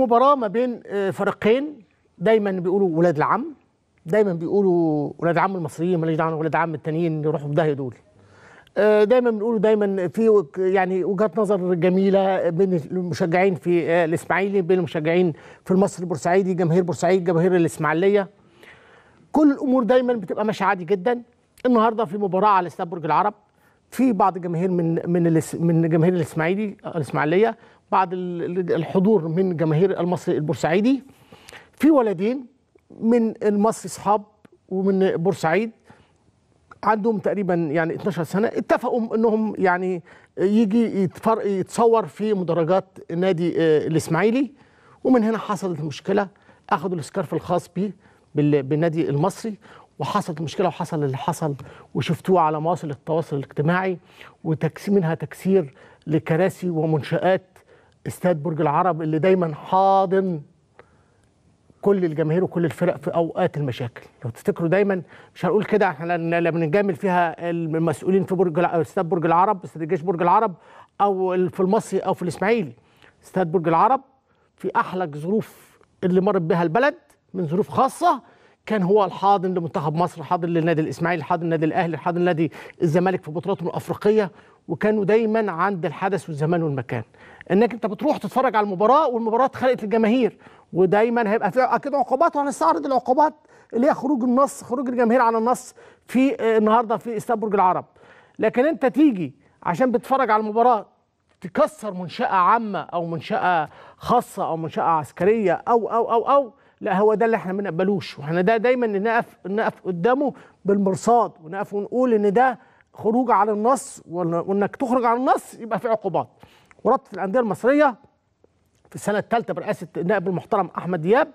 المباراه ما بين آه، فريقين دايما بيقولوا ولاد العم دايما بيقولوا ولاد عم المصريين ماليش دعوه ولاد عم التانيين يروحوا في داهيه دول آه، دايما بنقولوا دايما في يعني وجهات نظر جميله بين المشجعين في آه، الاسماعيلي بين المشجعين في المصري البورسعيدي جماهير بورسعيد جماهير الاسماعيليه كل الامور دايما بتبقى ماشيه عادي جدا النهارده في مباراه على استاد برج العرب في بعض جماهير من من من جماهير الاسماعيلي الاسماعيليه بعد الحضور من جماهير المصري البورسعيدي في ولدين من المصري اصحاب ومن بورسعيد عندهم تقريبا يعني 12 سنه اتفقوا انهم يعني يجي يتصور في مدرجات نادي آه، الاسماعيلي ومن هنا حصلت المشكله اخذوا السكارف الخاص بيه بالنادي المصري وحصلت مشكله وحصل اللي حصل وشفتوه على مواصل التواصل الاجتماعي وتكسير منها تكسير لكراسي ومنشآت استاد برج العرب اللي دايما حاضن كل الجماهير وكل الفرق في اوقات المشاكل لو تفتكروا دايما مش هنقول كده احنا لما بنجامل فيها المسؤولين في برج استاد برج العرب استاد الجيش برج العرب او في المصري او في الاسماعيلي استاد برج العرب في احلك ظروف اللي مرت بها البلد من ظروف خاصه كان هو الحاضن لمنتخب مصر حاضن للنادي الاسماعيلي حاضن للنادي الاهلي حاضن لنادي الزمالك في بطولاتهم الافريقيه وكانوا دايما عند الحدث والزمان والمكان انك انت بتروح تتفرج على المباراه والمباراه اتخلقت للجماهير ودايما هيبقى في اكيد عقوبات وهنستعرض العقوبات اللي هي خروج النص خروج الجماهير عن النص في آه، النهارده في استاد برج العرب لكن انت تيجي عشان بتتفرج على المباراه تكسر منشاه عامه او منشاه خاصه او منشاه عسكريه او او او او لا هو ده اللي احنا ما نقبلوش واحنا ده دايما نقف نقف قدامه بالمرصاد ونقف ونقول ان ده خروج على النص وانك تخرج على النص يبقى في عقوبات ورابطه الانديه المصريه في السنه الثالثه برئاسه النائب المحترم احمد دياب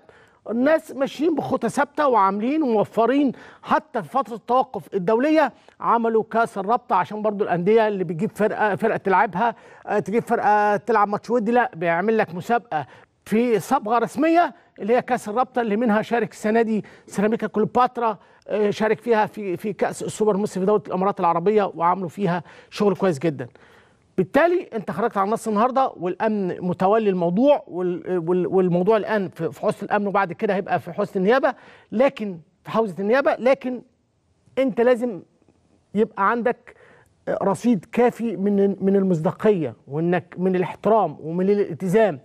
الناس ماشيين بخطى ثابته وعاملين وموفرين حتى في فتره التوقف الدوليه عملوا كاس الرابطه عشان برضو الانديه اللي بتجيب فرقه فرقه تلعبها آه، تجيب فرقه تلعب ماتش ودي لا بيعمل لك مسابقه في صبغه رسميه اللي هي كاس الرابطه اللي منها شارك السنه دي سيراميكا كليوباترا آه، شارك فيها في في كاس السوبر مصري في دوله الامارات العربيه وعملوا فيها شغل كويس جدا. بالتالي انت خرجت على النص النهارده والامن متولي الموضوع والموضوع الان في حوزه الامن وبعد كده هيبقى في حوزه النيابه لكن في حوزه النيابه لكن انت لازم يبقى عندك رصيد كافي من من المصداقيه وانك من الاحترام ومن الالتزام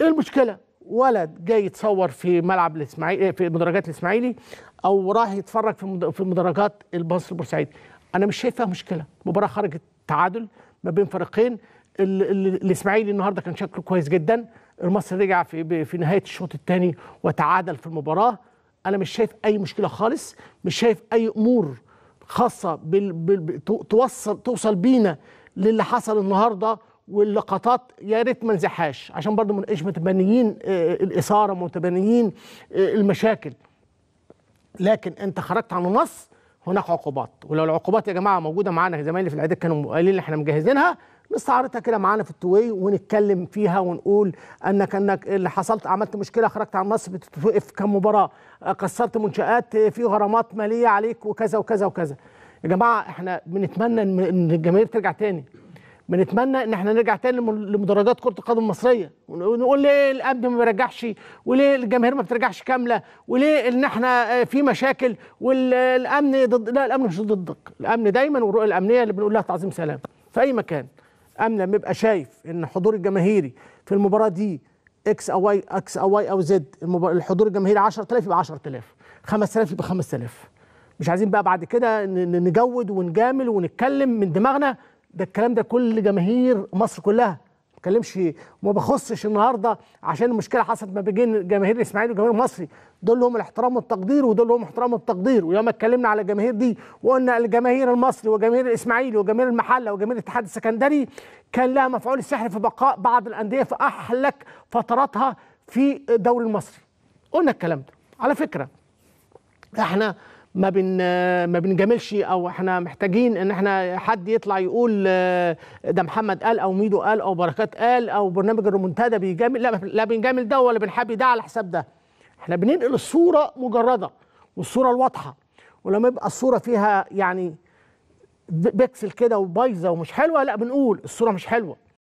ايه المشكله ولد جاي يتصور في ملعب الاسماعيلي إيه، في مدرجات الاسماعيلي او راح يتفرج في في مدرجات البنصر بورسعيد انا مش شايفها مشكله مباراه خرجت تعادل ما بين فريقين الاسماعيلي النهارده كان شكله كويس جدا المصري رجع في في نهايه الشوط الثاني وتعادل في المباراه انا مش شايف اي مشكله خالص مش شايف اي امور خاصه بال... بال... توصل توصل بينا للي حصل النهارده واللقطات يا ريت ما نزحهاش عشان برضه ما نبقاش متبنيين آه، الاثاره متبنيين آه، المشاكل لكن انت خرجت عن النص هناك عقوبات ولو العقوبات يا جماعه موجوده معانا زمايلي في العيادات كانوا قايلين احنا مجهزينها نستعرضها كده معانا في التوي ونتكلم فيها ونقول انك انك اللي حصلت عملت مشكله خرجت عن النص بتتوقف كم مباراه كسرت منشات في غرامات ماليه عليك وكذا وكذا وكذا يا جماعه احنا بنتمنى ان الجماهير ترجع تاني بنتمنى ان احنا نرجع تاني لمدرجات كره القدم المصريه ونقول ليه الامن ما بيرجعش وليه الجماهير ما بترجعش كامله وليه ان احنا آه، في مشاكل والامن ضد لا الامن مش ضدك الامن دايما والرؤيه الامنيه اللي بنقول لها تعظيم سلام في اي مكان امن لما يبقى شايف ان حضور الجماهيري في المباراه دي اكس او واي اكس او واي او زد الحضور الجماهيري 10000 يبقى 10000 5000 يبقى 5000 مش عايزين بقى بعد كده نجود ونجامل ونتكلم من دماغنا ده الكلام ده كل جماهير مصر كلها ما بتكلمش وما بخصش النهارده عشان المشكله حصلت ما بين جماهير الاسماعيلي وجماهير المصري دول لهم الاحترام والتقدير ودول لهم احترام والتقدير ويوم اتكلمنا على الجماهير دي وقلنا الجماهير المصري وجماهير الاسماعيلي وجماهير المحله وجماهير الاتحاد السكندري كان لها مفعول السحر في بقاء بعض الانديه في احلك فتراتها في الدوري المصري قلنا الكلام ده على فكره احنا ما بن ما بنجاملش او احنا محتاجين ان احنا حد يطلع يقول آه، ده محمد قال او ميدو قال او بركات قال او برنامج المنتدى بيجامل لا لا بنجامل ده ولا بنحبي ده على حساب ده احنا بننقل الصوره مجرده والصوره الواضحه ولما يبقى الصوره فيها يعني بيكسل كده وبايظه ومش حلوه لا بنقول الصوره مش حلوه